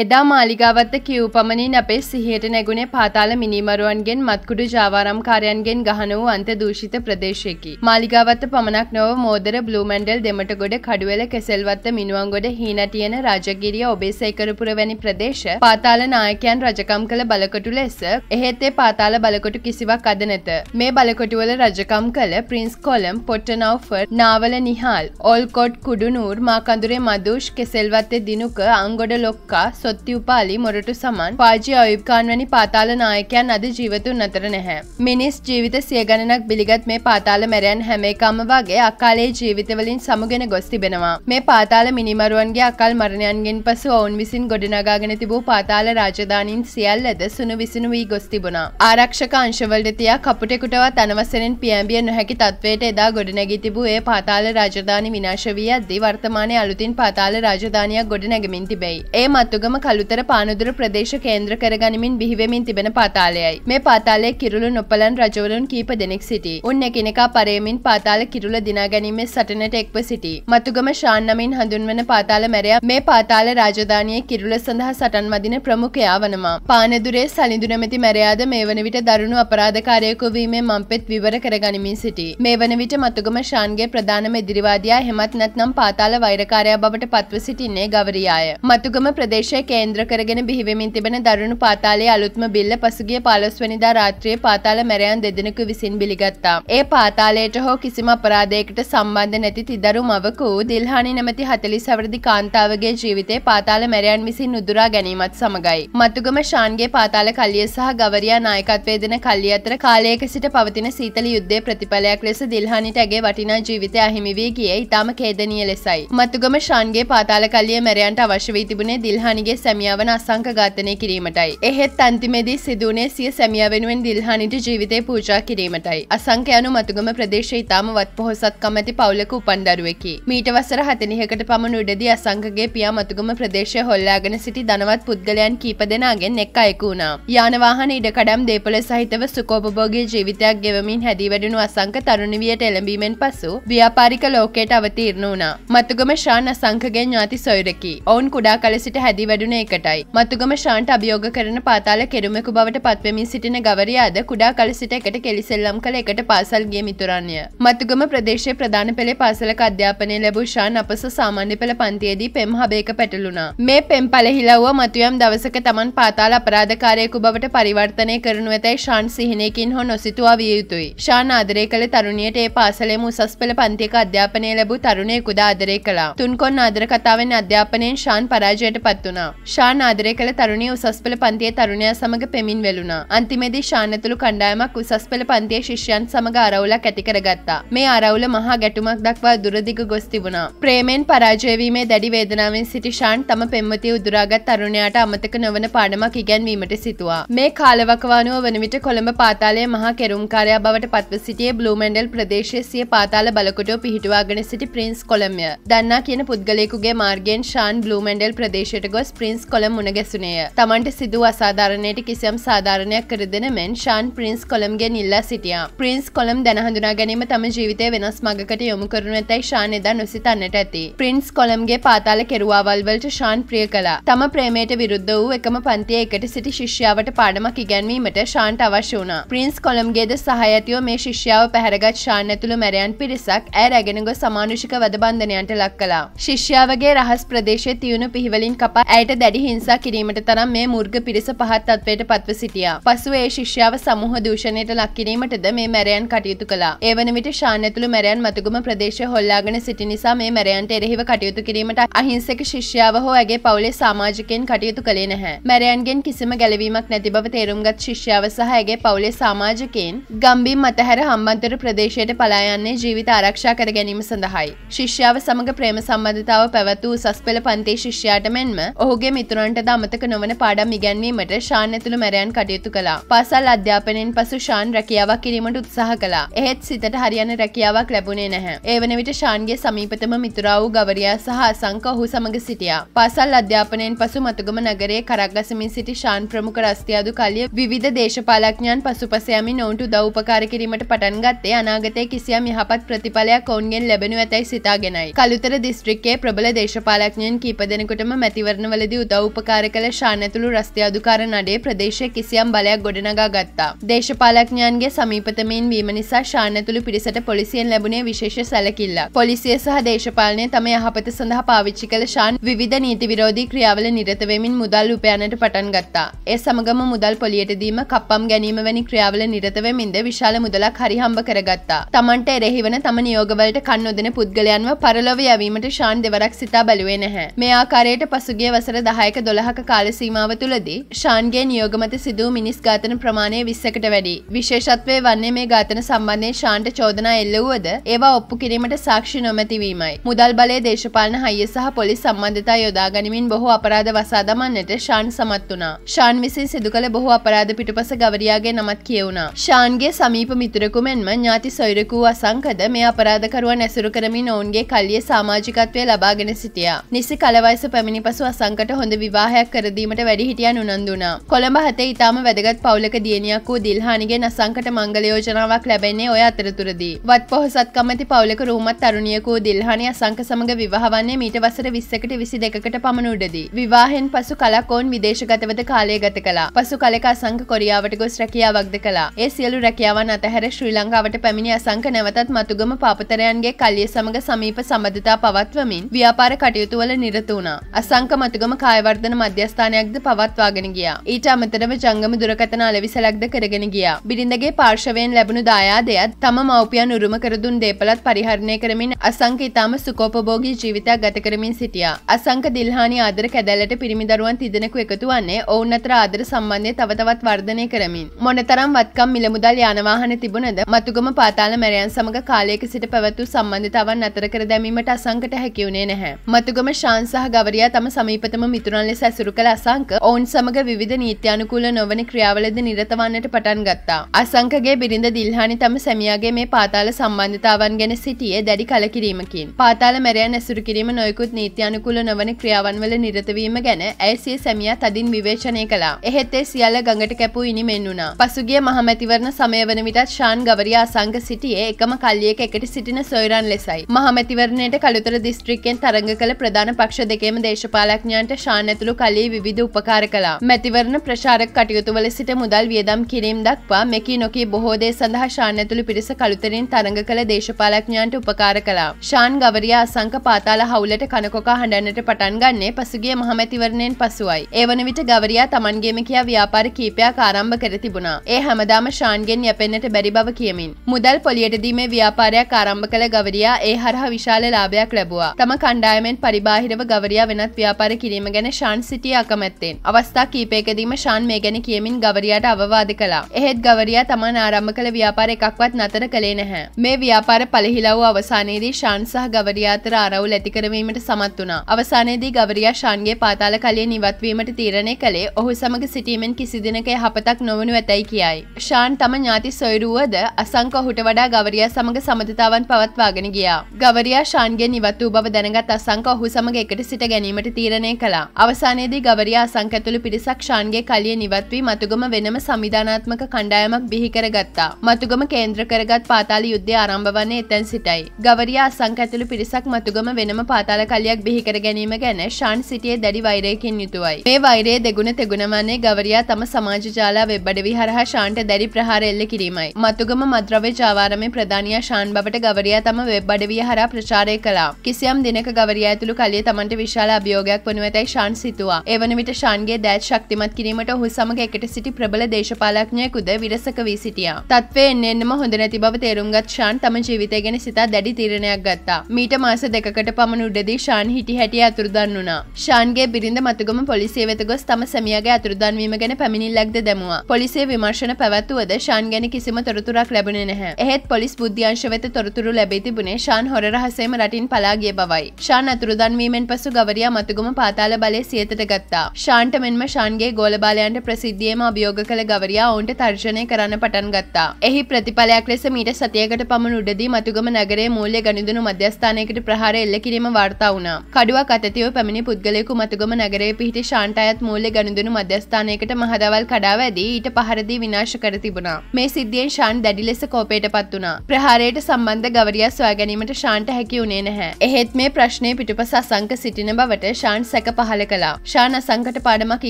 එදා මාලිගාවත්ත කිව් පමණින් අපේ සිහයට නැගුණේ පාතාල මිනිමරුවන්ගෙන් මත්කුඩු ජාවාරම්කාරයන්ගෙන් ගහන වූ අන්ත දූෂිත ප්‍රදේශයකි. මාලිගාවත්ත පමණක් නොව මෝදර බ්ලූමැන්ඩල් දෙමටගොඩ කඩුවෙල කෙසල්වත්ත මිනුවන්ගොඩ හීනටියන රාජගිරිය ඔබේසයිකරපුර වැනි ප්‍රදේශ පාතාල නායකයන් රජකම් කළ බලකොටු ලෙස එහෙත් ඒ පාතාල බලකොටු කිසිවක් අද නැත. මේ බලකොටුවල රජකම් කළ ප්‍රින්ස් කොලම් පොට්ටනව්ෆර් නාවල නිහාල් ඕල්කොට් කුඩුනූර් මාකඳුරේ මදුෂ් කෙසෙල්වත්තේ දිනුක අංගොඩ ලොක්කා සොත්තිඋපාලි මොරටු සමන් පාජි අයුබ්කාන් වැනි පාතාල නායකයන් අද ජීවතුන් අතර නැහැ. මිනිස් ජීවිත සිය ගණනක් බිලිගත් මේ පාතාල මැරයන් හැම එකම වගේ අකාලේ ජීවිතවලින් සමුගෙන ගොස් තිබෙනවා. මේ පාතාල මිනිමරුවන්ගේ අකල් මරණයන්ගෙන් පසු ඔවුන් විසින් ගොඩනගාගෙන තිබූ පාතාල රාජධානීන් සියල්ලද සුණු විසුණු වී ගොස් තිබුණා. ආරක්ෂක අංශවලට තියා කපුටෙකුටවත් අනවසරෙන් පියඹිය නොහැකි තත්වයට එදා ගොඩනැගී තිබූ ඒ පාතාල රාජධානි විනාශ වී යද්දී වර්තමානයේ අලුතින් පාතාල රාජධානියක් ගොඩනැගෙමින් තිබෙයි. ඒ මතුගම හෝම කළුතර පානදුර ප්‍රදේශ කේන්ද්‍ර කරගනිමින් බිහිවෙමින් තිබෙන පාතාලයයි. මේ පාතාලයේ කිරුළු නොපලන් රජවරුන් කීප දෙනෙක් සිටි. උන් එකිනෙකා පරයමින් පාතාල කිරුළ දිනා ගැනීමේ සටනට එක්ව සිටි. මතුගම ශාන් නමින් හඳුන්වන පාතාල මැරයා මේ පාතාල රාජධානියේ කිරුළ සඳහා සටන් වදින ප්‍රමුඛයා වනවා. පානදුරේ සලිඳු නැමැති මැරයාද මේ වන විට දරුණු අපරාධකාරයෙකු වීමේ මම්පෙත් විවර කරගනිමින් සිටි. මේ වන විට මතුගම ශාන්ගේ ප්‍රධානම ඉදිරිවාදියා හෙමත් නැත්නම් පාතාල වෛරකාරයා බවට පත්ව සිටින්නේ ගවරියාය. මතුගම ප්‍රදේශයේ කේන්ද්‍ර කරගෙන බිහිවෙමින් තිබෙන දරුණු පාතාලයේ අලුත්ම බිල්ල පසුගිය 15 වෙනිදා රාත්‍රියේ පාතාල මැරයන් දෙදෙනෙකු විසින් පිළිගත්තා. ඒ පාතාලයට හෝ කිසිම අපරාධයකට සම්බන්ධ නැති තිදරු මවකු දිල්හානි නැමැති 40 අවරදි කාන්තාවගේ ජීවිතේ පාතාල මැරයන් විසින් උදුරා ගැනීමත් සමගයි. මතුගම ශාන්ගේ පාතාල කල්ලිය සහ ගවරියා නායකත්වයේ දෙන කල්ලිය අතර කාලයක සිට පවතින සීතල යුද්ධයේ ප්‍රතිඵලයක් ලෙස දිල්හානිට ඇගේ වටිනා ජීවිතය අහිමි වී ගියේ ඉතාම ඛේදනීය ලෙසයි. මතුගම ශාන්ගේ පාතාල කල්ලිය මැරයන්ට අවශ්‍ය වී තිබුණේ දිල්හානිගේ සිය සැමියාවන අසංකඝාතනය කිරීමටයි. එහෙත් අන්තිමේදී සිදුවනේ සිය සැමියා වෙනුවෙන් දිල්හානිට ජීවිතය පූජා කිරීමටයි. අසංක යනු මතුගම ප්‍රදේශයේ ඉතාම වත් පොහොසත්කම ඇති පවුලක උපන් දරුවෙකි. මීට වසර 40කට පමණ උඩදී අසංකගේ පියා මතුගම ප්‍රදේශය හොල්ලාගෙන සිටි ධනවත් පුද්ගලයන් කීප දෙනාගෙන් එක් අයෙකු වුණා. යාන වාහන ඉඩකඩම් දේපොළ සහිතව සුඛෝපභෝගී ජීවිතයක් ගෙවමින් හැදී වැඩුණු අසංක තරුණිවියට එළඹීමෙන් පසු ව්‍යාපාරික ලෝකයට අවතීර්ණ වුණා. මතුගම ශාන් අසංකගේ ඥාති සොයුරකි. ඔවුන් කුඩා කල සිට හැදී වැඩ වැඩුණ එකටයි. මතුගම ශාන්ට අභියෝග කරන පාතාල කෙරුමෙකු බවට පත්වමින් සිටින ගවරයාද කුඩා කල සිට එකට කෙලිසෙල්ලම් කළ එකට පාසල් ගිය මිතුරන්ය. මතුගම ප්‍රදේශයේ ප්‍රධාන පෙළේ පාසලක අධ්‍යාපනය ලැබූ ශාන් අපස සාමාන්‍ය පෙළ පන්තියේදී පෙම් හබේක පැටලුණා. මේ පෙම් පලහිලව්ව මතුයම් දවසක තමන් පාතාල අපරාධකාරයෙකු බවට පරිවර්තනය කරනු ඇතැයි ශාන් සිහිනයකින් හෝ නොසිතුවා විය යුතුයි. ශාන් ආදරය කළ තරුණියට ඒ පාසලේ උසස් පෙළ පන්තියක අධ්‍යාපනය ලැබූ තරුණයෙකුද ආදරය කළා. තුන්කොන් ආදර කතාවෙන් අධ්‍යාපනයෙන් ශාන් පරාජයට පත් වුණා. ශාන් ආදරය කළ තරුණිය උසස් පෙළ පන්තියේ තරුණයා සමග පැමින් වෙලුණා. අන්තිමේදී ශාන් ඇතුළු කණ්ඩායමක් උසස් පෙළ පන්තියේ ශිෂ්‍යයන් සමග ආරවුලක් ඇති කරගත්තා. මේ ආරවුල මහා ගැටුමක් දක්වා දුරදිග ගොස් තිබුණා. ප්‍රේමයෙන් පරාජය වීමේ දැඩි වේදනාවෙන් සිටි ශාන් තම පෙම්වතිය උදුරාගත් තරුණයාට අමතක නොවන පාඩමක් ඉගැන්වීමට සිතුවා. මේ කාලවකවානුව වන විට කොළඹ පාතාලයේ මහා කෙරුම්කාරයා බවට පත්ව සිටියේ බ්ලූමැන්ඩල් ප්‍රදේශයේ සිය පාතාල බලකොටුව පිහිටුවාගෙන සිටි ප්‍රින්ස් කොළඹය. දන්නා කියන පුද්ගලයෙකුගේ මාර්ගයෙන් ශාන් බ්ලූමැන්ඩල් ප්‍රදේශයට ගොස් ප්‍රින්ස් කොළ මුණගැසුනේය තමන්ට සිදු අසාධාරණයට කිසියම් සාධාරණයක් කර දෙන මෙන් ශාන් ප්‍රින්ස් කොළම්ගේ නිල්ලා සිටියා ප්‍රින්ස් කොළම් දැන හඳුනා ගැනීම තම ජීවිතය වෙනස් මඟකට යොමු කරනු ඇතැයි ශාන එදා නොසිතන්නට ඇති ප්‍රින්ස් කොළම්ගේ පාතාල කෙරුවාවල්වලට ශාන් ප්‍රිය කලා තම ප්‍රේමයට විරුද්ධ වූ එකම පන්තිය එකට සිටි ශිෂ්‍යාවට පාඩමක් ඉගැන්වීමට ශාන්ට අවශ්‍ය වුණා ප්‍රින්ස් කොළම්ගේද සහඇතියෝ මේ ශිෂ්‍යාව පැහරගත් ශාන් ඇතුළු මැරයන් පිරිසක් ඇ රැගෙනගො සමානුෂික වදබන්ධනයන්ට ලක් කලා ශිෂ්‍යාවගේ රහස් ප්‍රදේශය තියුණු පිහිවලින් කපා ඇ ඇයට දැඩි හිංසා කිරීමට තරම් මේ මුර්ග පිරිස පහත් තත්වයට පත්ව සිටියා. පසුව ඒ ශිෂ්‍යාව සමූහ දූෂණයට ලක් කිරීමටද මේ මැරයන් කටයුතු කළා. ඒ වන විට ශාන් ඇතුළු මැරයන් මතුගම ප්‍රදේශය හොල්ලාගෙන සිටි නිසා මේ මැරයන්ට එරෙහිව කටයුතු කිරීමට අහිංසක ශිෂ්‍යාව හෝ ඇගේ පවුලේ සමාජිකයන් කටයුතු කළේ නැහැ. මැරයන්ගෙන් කිසිම ගැලවීමක් නැති බව තේරුම්ගත් ශිෂ්‍යාව සහ ඇගේ පවුලේ සමාජිකයන් ගම්බීම් මතහැර හම්බන්තොට ප්‍රදේශයට පලා යන්නේ ජීවිත ආරක්ෂා කර ගැනීම සඳහායි. ශිෂ්‍යාව සමග ප්‍රේම සම්බන්ධතාව පැවැත් වූ සස් පෙළ පන්තේ ශිෂ්‍යයාට මෙන්ම ඔහු ඔහුගේ මිතුරන්ට දමතක නොවන පාඩම් ඉගැන්වීමට ශාන් ඇතුළු මැරයන් කටයුතු කළා. පාසල් අධ්‍යාපනයෙන් පසු ශාන් රැකියාවක් කිරීමට උත්සාහ කළා. එහෙත් සිතට හරියන රැකියාවක් ලැබුණේ නැහැ. ඒ වන විට ශාන්ගේ සමීපතම මිතුරා වූ ගවරියා සහ අසංක ඔහු සමග සිටියා. පාසල් අධ්‍යාපනයෙන් පසු මතුගම නගරයේ කරක්ගසමින් සිටි ශාන් ප්‍රමුඛ රස්තියාදු කලිය විවිධ දේශපාලඥයන් පසුපසයමින් ඔවුන්ට දව්පකාර කිරීමට පටන් ගත්තේ අනාගතයේ කිසියම් යහපත් ප්‍රතිඵලයක් ඔවුන්ගෙන් ලැබෙනු ඇතැයි සිතාගෙනයි. කළුතර දිස්ත්‍රික්කයේ ප්‍රබල දේශපාලඥයන් කීප දෙනෙකුටම මැතිවරණවල කාලෙදි උදව් උපකාර කළ ශාන් ඇතුළු රස්ති අධිකාර නඩේ ප්‍රදේශයේ කිසියම් බලයක් ගොඩනගා ගත්තා. දේශපාලඥයන්ගේ සමීපතමයින් වීම නිසා ශාන් ඇතුළු පිරිසට පොලිසියෙන් ලැබුණේ විශේෂ සැලකිල්ලක්. පොලිසිය සහ දේශපාලනය තම යහපත සඳහා පාවිච්චි කළ ශාන් විධ නීති විරෝධී ක්‍රියාවල නිරතවෙමින් මුදල් උපයනට පටන් ගත්තා. ඒ සමගම මුදල් පොලියටදීම කප්පම් ගැනීම වැනි ක්‍රියාවල නිරතවෙමින්ද විශාල මුදලක් හරිහම්බ කරගත්තා. තමන්ට එරෙහිවන තම නියෝගවලට කන් නොදෙන පුද්ගලයන්ව පරලොව යැවීමට ශාන් දෙවරක් සිතා බැලුවේ නැහැ. මේ ආකාරයට පසුගිය වසර වසර දහයක දොළහක කාල සීමාව තුළදී ශාන්ගේ නියෝගමත සිදූ මිනිස් ඝාතන ප්‍රමාණය විස්සකට වැඩි. විශේෂත්වය වන්නේ මේ ඝාතන සම්බන්ධයෙන් ශාන්ට චෝදනා එල්ලවුවද ඒවා ඔප්පු කිරීමට සාක්ෂි නොමැතිවීමයි. මුදල් බලය දේශපාලන හයිය සහ පොලිස් සම්බන්ධතා යොදා ගනිමින් බොහෝ අපරාධ වසා දමන්නට ශාන් සමත් වුණා. ශාන් විසින් සිදු කළ බොහෝ අපරාධ පිටුපස ගවරියාගේ නමත් කියවුණා. ශාන්ගේ සමීප මිතුරකු මෙන්ම ඥාති සොයුරකූ අසංකද මේ අපරාධකරුවන් ඇසුරු කරමින් ඔවුන්ගේ කල්ලිය සාමාජිකත්වය ලබාගෙන සිටියා. නිසි කලවයස පැමිණි පසු අසංකට දෙදෙනෙකුට හොඳ විවාහයක් කරදීමට වැඩි හිටියන් උනන්දුනා. කොළඹ හතේ ඉතාම වැදගත් පවුලක දියණියක් වූ දිල්හානිගේ නසංකට මංගල යෝජනාවක් ලැබෙන්නේ ඔය අතරතුරදී. වත් පොහොසත් කමති පවුලක රූමත් තරුණියක වූ දිල්හානි අසංක සමග විවාහවන්නේ මීට වසර 20කට 22කට පමණ උඩදී. විවාහෙන් පසු කලක් ඔවුන් විදේශගතවද කාලය ගත කළා. පසු කලක අසංක කොරියාවට ගොස් රැකියාවක්ද කළා. ඒ සියලු රැකියාවන් අතහැර ශ්‍රී ලංකාවට පැමිණි අසංක නැවතත් මතුගම පාපතරයන්ගේ කල්ලිය සමග සමීප සම්බන්ධතා පවත්වමින් ව්‍යාපාර කටයුතුවල නිරත වුණා. අසංක මතුගම කායවර්ධන මධ්‍යස්ථානයක්ද පවත්වාගෙන ගියා. ඊට අමතරව ජංගම දුරකථන අලවිසලක්ද කරගෙන ගියා. බිරිඳගේ පාර්ශවයෙන් ලැබුණු දායාදයත් තම මව්පියන් උරුම කර දුන් දේපලත් පරිහරණය කරමින් අසංක ඉතාම සුකෝපභෝගී ජීවිතයක් ගත කරමින් සිටියා. අසංක දිල්හානි ආදර කැදැල්ලට පිරිමි දරුවන් තිදෙනෙකු එකතු වන්නේ ඔවුන් අතර ආදර සම්බන්ධය තව තවත් වර්ධනය කරමින්. මොනතරම් වත්කම් මිලමුදල් යානවාහන තිබුණද මතුගම පාතාල මැරයන් සමඟ කාලයක සිට පැවතු සම්බන්ධතාවන් අතර කර දැමීමට අසංකට හැකිවුණේ නැහැ. මතුගම ශාන් සහ ගවරියා තම සමීපතම එම මිතුරන් ලෙස ඇසුරු කළ අසංක ඔවුන් සමග විධ නීත්‍යානුකූල නොවන ක්‍රියාවලද නිරතවන්නට පටන් ගත්තා. අසංකගේ බිරිඳ දිල්හානි තම සැමියාගේ මේ පාතාල සම්බන්ධතාවන් ගැන සිටියේ දැඩි කලකිරීමකින්. පාතාල මැරයන් ඇසුරු කිරීම නොයකුත් නීත්‍යානුකූල නොවන ක්‍රියාවන්වල නිරතවීම ගැන ඇසිය සැමියා තදින් විවේචනය කළා. එහෙත් ඒ සියල්ල ගඟට කැපූ ඉනි මෙන් වුණා. පසුගිය මහමැතිවරණ සමය වන විටත් ශාන් ගවරිය අසංග සිටියේ එකම කල්ලියක එකට සිටින සොයරන් ලෙසයි. මහමැතිවරණයට කළුතර දිස්ත්‍රික්කෙන් තරඟ කළ ප්‍රධාන පක්ෂ දෙකේම දේශපාලඥයන් ගොවියන්ට ශාන ඇතුළු කලේ විධ උපකාර කලා මැතිවරණ ප්‍රශාරක කටයුතුවල සිට මුදල් වියදම් කිරීම් දක්වා මෙකී නොකී බොහෝදේ සඳහා ශාන ඇතුළු පිරිස කළුතරින් තරඟ කළ දේශපාලඥයන්ට උපකාර කලා ශාන් ගවරිය අසංක පාතාල හවුලට කනකොකා හඬන්නට පටන් ගන්නේ පසුගේ මහමැතිවරණයෙන් පසුවයි ඒවන විට ගවරයා තමන්ගේම කියා ව්‍යාපාර කීපයක් ආරම්භ කර තිබුණා ඒ හැමදාම ශාන්ගෙන් යැපෙන්නට බැරි බව කියමින් මුදල් පොලියටදීමේ ව්‍යාපාරයක් ආරම්භ කළ ගවරියා ඒ හරහා විශාල ලාභයක් ලැබවා තම කණ්ඩායමෙන් පරිබාහිරව ගවරියා වෙනත් ව්‍යාපාර කිරීම කිරීම ගැන ශාන් සිටිය අකමැත්තෙන් අවස්ථා කීපයකදීම ශාන් මේ ගැන කියමින් ගවරයාට අවවාද කලා එහෙත් ගවරයා තමන් ආරම්භ කළ ව්‍යාපාර එකක්වත් නතර කළේ නැහැ මේ ව්‍යාපාර පලහිලව් අවසානයේදී ශාන් සහ ගවරයා අතර අරවුල් ඇතිකරවීමට සමත් වුණා අවසානයේදී ගවරයා ශාන්ගේ පාතාල කලිය නිවත්වීමට තීරණය කළේ ඔහු සමග සිටීමෙන් කිසිදිනක යහපතක් නොවනු ඇතැයි කියයි ශාන් තම ඥාති සොයුරුවද අසංක ඔහුට වඩා ගවරයා සමඟ සමතතාවන් පවත්වාගෙන ගියා ගවරයා ශාන්ගේ නිවත් වූ බව දැනගත් අසංක ඔහු සමඟ එකට සිට ගැනීමට තීරණය කළා. අවසානයේදී ගවරියා සංකඇතුළු පිරිසක් ෂාන්ගේ කලිය නිවත්වී මතුගම වෙනම සමිධානාත්මක කණ්ඩායමක් බිහිකරගත්තා. මතුගම කේන්ද්‍ර කරගත් පාතාල යුද්ධය ආරම්භ වන්නේ එතැන් සිටයි. ගවරියා සංකඇතුළු පිරිසක් මතුගම වෙනම පාතාල කලියක් බිහිකර ගැනීම ගැන ශාන් සිටියේ දැඩි වෛරයකින් යුතුවයි. මේ වෛරයේ දෙගුණ තෙගුණමන්නේ ගවරියා තම සමාජ ජාලා වෙබ් අඩවි හරහා ශාන්ට දැඩි ප්‍රහාර එල්ල කිරීමයි. මතුගම මද්‍රව්‍ය ජාවාරමේ ප්‍රධානියා ශාන් බවට ගවරියා තම වෙබ් අඩවිය හරහා ප්‍රචාරය කළා. කිසියම් දිනක ගවරියා ඇතුළු කලිය තමන්ට විශාල අභියෝගයක් වනු ඇත ඇතැයි ශාන් සිතුවා. එවන විට ශාන්ගේ දෑත් ශක්තිමත් කිරීමට ඔහු සමඟ එකට සිටි ප්‍රබල දේශපාලඥයෙකුද විරසක වී සිටියා. තත්වේ එන්න එන්නම හොඳ නැති බව තේරුම්ගත් ශාන් තම ජීවිතය ගැන සිතා දැඩි තීරණයක් ගත්තා. මීට මාස දෙකකට පමණ උඩදී ශාන් හිටි හැටිය අතුරුදන් වුණා. ශාන්ගේ බිරිඳ මතුගම පොලිසිය වෙත ගොස් තම සැමියාගේ අතුරුදන්වීම ගැන පැමිණිල්ලක්ද දැමුවා. පොලිසිය විමර්ශන පැවැත්වුවද ශාන් ගැන කිසිම තොරතුරක් ලැබුණේ නැහැ. එහෙත් පොලිස් බුද්ධ්‍යංශ වෙත තොරතුරු ලැබී තිබුණේ ශාන් හොර රහසේම රටින් පලාගිය බවයි. ශාන් අතුරුදන්වීමෙන් පසු ගවරියා මතුගම පාතා අදාළ බලය සියතට ගත්තා. ශාන්ට මෙන්ම ශාන්ගේ ගෝලබාලයන්ට ප්‍රසිද්ධියම අභියෝග කළ ගවරයා ඔවුන්ට තර්ජනය කරන්න පටන් ගත්තා. එහි ප්‍රතිඵලයක් ලෙස මීට සතියකට පමණ උඩදී මතුගම නගරේ මූල්‍ය ගනිදුණු මධ්‍යස්ථානයකට ප්‍රහාර එල්ල කිරීම වාර්තා වුණා. කඩුවක් අතතිව පැමිණි පුද්ගලයෙකු මතුගම නගරේ පිහිටි ශාන්ට අයත් මූල්‍ය ගනිදුණු මධ්‍යස්ථානයකට මහදවල් කඩාව ඇදී ඊට පහරදී විනාශ කර තිබුණා. මේ සිද්ධියෙන් ශාන් දැඩි ලෙස කෝපයට පත් වුණා. ප්‍රහාරයට සම්බන්ධ ගවරියා සොයාගැනීමට ශාන්ට හැකි වුණේ නැහැ. එහෙත් මේ ප්‍රශ්නය පිටුපස අසංක සිටින බවට ශාන් සැක පහල කලා ශාන සංකට පාඩමක්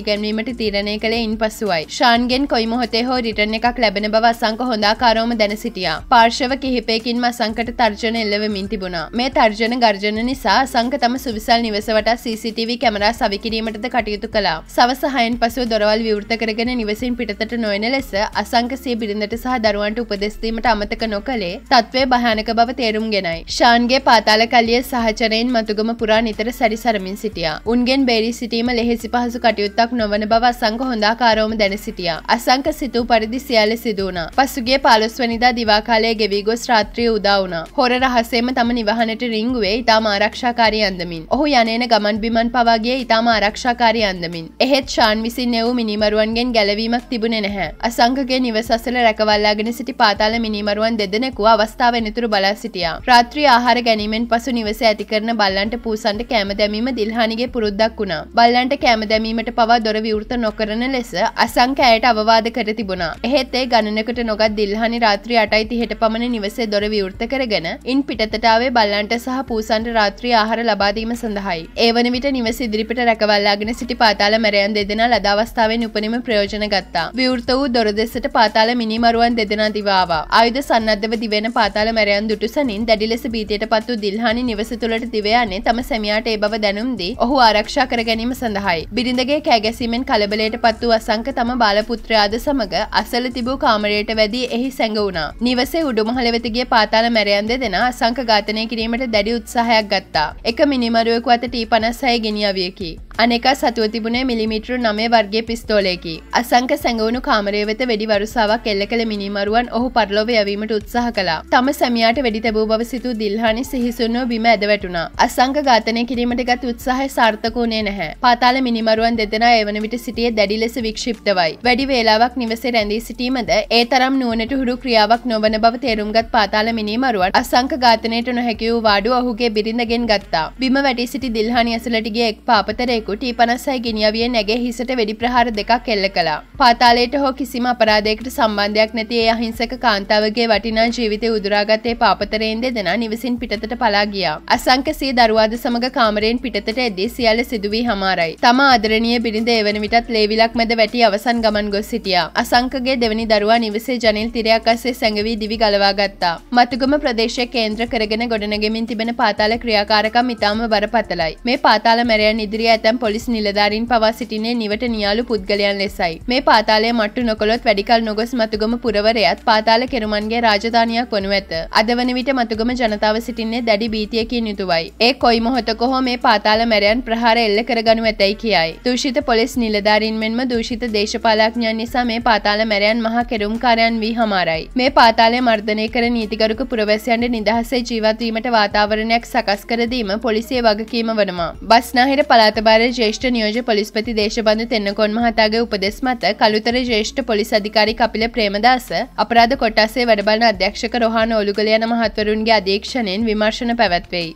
ඉගැන්වීමට තීරණය කළේ ඉන් පසුවයි ශාන්ගෙන් කොයිමොහොතේ හෝ රිටන එකක් ලැබෙන බව සංක හොඳාකාරෝම දැන සිටියා පාර්ශව කිහිපයකින්ම සංකට තර්ජන එල්ලවමින් තිබුණා මේ තර්ජන ගර්ජන නිසා සංක තම සුවිසල් නිවසවට CCTV කැමරා සවිකිරීමටද කටයුතු කලා සවසහයන් පසුව දොරවල් විවෘත කරගෙන නිවසින් පිටතට නොයන ලෙස අසංකසිය බිරිඳට සහ දරුවන්ට උපදෙස්දීමට අමතක නොකළේ තත්ත්වය භයානක බව තේරුම් ගෙනයි ශාන්ගේ පාතාල කල්ලිය සහචරයෙන් මතුගම පුරා නිතර සැරිසරමින් සිටියා උන්ගේ මිනිසුන්ගෙන් බේරි සිටීම ලෙහෙසි පහසු කටයුත්තක් නොවන බව අසංක හොඳාකාරෝම දැන සිටියා. අසංක සිතූ පරිදි සියල්ල සිදුවනා. පසුගේ පාලොස්වනිදා දිවාකාලය ගෙවී ගොස් රාත්‍රිය උදාවුණා. හොර රහසේම තම නිවහනට රිංගුවේ ඉතාම ආරක්ෂාකාරී අන්දමින්. ඔහු යනේන ගමන් බිමන් පවාගේ ඉතාම ආරක්ෂාකාරී අන්දමින්. එහෙත් ෂාන් විසින් නෙවූ මිනිමරුවන්ගෙන් ගැලවීමක් තිබුණේ නැහැ. අසංකගේ නිවසසල රැකවල්ලාගෙන සිටි පාතාල මිනිමරුවන් දෙදෙනෙකු අවස්ථාව එනතුරු බලා සිටියා. රාත්‍රී ආහාර ගැනීමෙන් පසු නිවස ඇති කරන බල්ලන්ට පූසන්ට කෑම දැමීම දිල්හානිගේ පුරුද්ද මතක් වුණා බල්ලන්ට කෑම දැමීමට පවා දොර විවෘත නොකරන ලෙස අසංකෑයට අවවාද කර තිබුණා එහෙත් ඒ ගණනකට නොගත් දිල්හනි රාත්‍රී අටයි තිහට පමණ නිවසේ දොර විවෘත කරගෙන ඉන් පිටතටාවේ බල්ලන්ට සහ පූසන්ට රාත්‍රී ආහාර ලබාදීම සඳහායි ඒවන විට නිවස ඉදිරිපිට රැකවල්ලාගෙන සිටි පාතාල මැරයන් දෙදෙන ලදාවස්ථාවෙන් උපනිම ප්‍රයෝජන ගත්තා විවෘත වූ දොර දෙසට පාතාල මිනිමරුවන් දෙදෙන දිවාවා ආයුධ සන්නද්ධව දිවෙන පාතාල මැරයන් දුටුසනින් දැඩි ලෙස බීතයට පත්තු දිල්හනි නිවස තුළට දිවයන්නේ තම සැමියාට ඒ බව දැනුම්දී ඔහු ආරක් ආරක්ෂා කර ගැනීම සඳහායි. බිරිඳගේ කෑගැසීමෙන් කලබලයට පත් වූ අසංක තම බාලපුත්‍රයාද සමඟ අසල තිබූ කාමරයට වැදී එහි සැඟවුණා. නිවසේ උඩුමහල වෙතගේ පාතාල මැරයන් දෙදෙන අසංක ඝාතනය කිරීමට දැඩි උත්සාහයක් ගත්තා. එක මිනිමරුවෙකු අත ටී පනස්සය ගෙනියවියකි. අනෙක සතුව තිබුණේ මිලිමිටරු නමේ වර්ගේ පිස්තෝලයකි. අසංක සැඟවුණු කාමරය වෙත වැඩි වරුසාවක් එල්ල කළ මිනිමරුවන් ඔහු පරලොව යවීමට උත්සාහ කළා. තම සැමියාට වැඩි තැබූ බව සිතු දිල්හානි සිහිසුන්ව බිම ඇදවැටුණා. අසංක ඝාතනය කිරීමට ගත් උත්සාහය සාර්ථක වුණේ නැහැ. පාතාල මිනිමරුවන් දෙදෙනා එවන විට සිටියේ දැඩි ලෙස වික්ෂිප්තවයි. වැඩි වේලාවක් නිවසේ රැඳී සිටීමද ඒ තරම් නුවණට හුරු ක්‍රියාවක් නොවන බව තේරුම්ගත් පාතාල මිනිමරුවන් අසංක ඝාතනයට නොහැකි වූ වාඩුව ඔහුගේ බිරිඳගෙන් ගත්තා. බිම වැටි සිටි දිල්හානි ඇසලට ගිය එක් පාපතරෙක් දෙනෙකු ටී පනස්සයි ගිනිියවිය නැගේ හිසට වෙඩි ප්‍රහාර දෙකක් එල්ල කලා. පාතාලයට හෝ කිසිම අපරාධයකට සම්බන්ධයක් නැති ඒ අහිංසක කාන්තාවගේ වටිනා ජීවිතය උදුරාගත්තේ පාපතරයෙන් දෙදෙන නිවසින් පිටතට පලා ගියා. අසංකසී දරුවාද සමඟ කාමරයෙන් පිටතට එදී සියල්ල සිදුවී හමාරයි. තම ආදරණය බිරිඳ එවන විටත් ලේවිලක් මැද වැටි අවසන් ගමන් ගොස් සිටියා. අසංකගේ දෙවැනි දරුවා නිවසේ ජනල් තිරයක් අස්සේ සැඟවී දිවි ගලවා ගත්තා. මතුගම ප්‍රදේශය කේන්ද්‍ර කරගෙන ගොඩනගෙමින් තිබෙන පාතාල ක්‍රියාකාරකම් ඉතාම බරපතලයි. මේ පාතාල මැරයන් ඉදිරි ඇතැම් කණ්ඩෑම් පොලිස් නිලධාරින් පවා සිටිනේ නිවට නියාලු පුද්ගලයන් ලෙසයි. මේ පාතාලය මට්ටු නොකොළොත් වැඩිකල් නොගොස් මතුගම පුරවරයත් පාතාල කෙරුමන්ගේ රාජධානියක් වනු ඇත. අද වන විට මතුගම ජනතාව සිටින්නේ දැඩි බීතියකින් යුතුවයි. ඒ කොයි මොහොතක හෝ මේ පාතාල මැරයන් ප්‍රහාර එල්ල කරගනු ඇතැයි කියයි. දූෂිත පොලිස් නිලධාරින් මෙන්ම දූෂිත දේශපාලඥයන් නිසා මේ පාතාල මැරයන් මහා කෙරුම්කාරයන් වී හමාරයි. මේ පාතාලය මර්ධනය කර නීතිගරුක පුරවැසියන්ට නිදහසේ ජීවත්වීමට වාතාවරණයක් සකස් කරදීම පොලිසිය වගකීම වනවා. බස්නාහිර පළාතභාර කළුතර ජේෂ්ඨ නියෝජ පොලිස්පති දේශබඳු තෙන්නකොන් මහතාගේ උපදෙස් මත කළුතර ජේෂ්ඨ පොලිස් අධිකාරි කපිල ප්‍රේමදාස අපරාධ කොටසේ වැඩබලන අධ්‍යක්ෂක රොහාන ඔලුගල යන මහත්වරුන්ගේ අධීක්ෂණයෙන් විමර්ශන පැවැත්වෙයි.